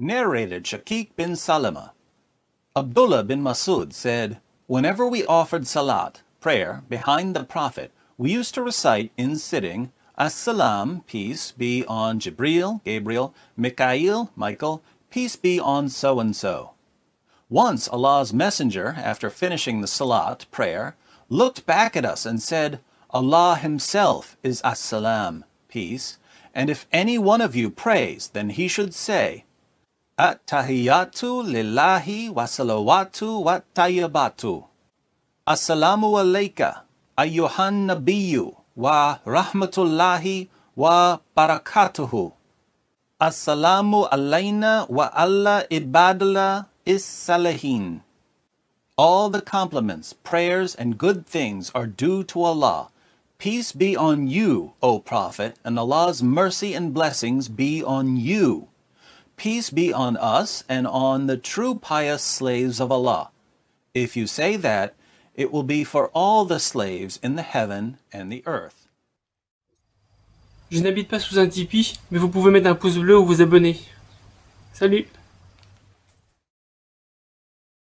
narrated Shakik bin Salama. Abdullah bin Masud said, Whenever we offered salat, prayer, behind the Prophet, we used to recite in sitting, As-salam, peace be on Jibril, Gabriel, Mikael, Michael, peace be on so-and-so. Once Allah's Messenger, after finishing the salat, prayer, looked back at us and said, Allah himself is As-salam, peace, and if any one of you prays, then he should say, at lillahi wa salawatu tayyibatu. Assalamu alayka Ayuhan nabiyyu wa rahmatullahi wa barakatuhu. Assalamu alayna wa alla ibadallah is-salihin. All the compliments, prayers, and good things are due to Allah. Peace be on you, O Prophet, and Allah's mercy and blessings be on you. Peace be on us and on the true pious slaves of Allah. If you say that, it will be for all the slaves in the heaven and the earth. Je n'habite pas sous un tipi, mais vous pouvez mettre un pouce bleu ou vous abonner. Salut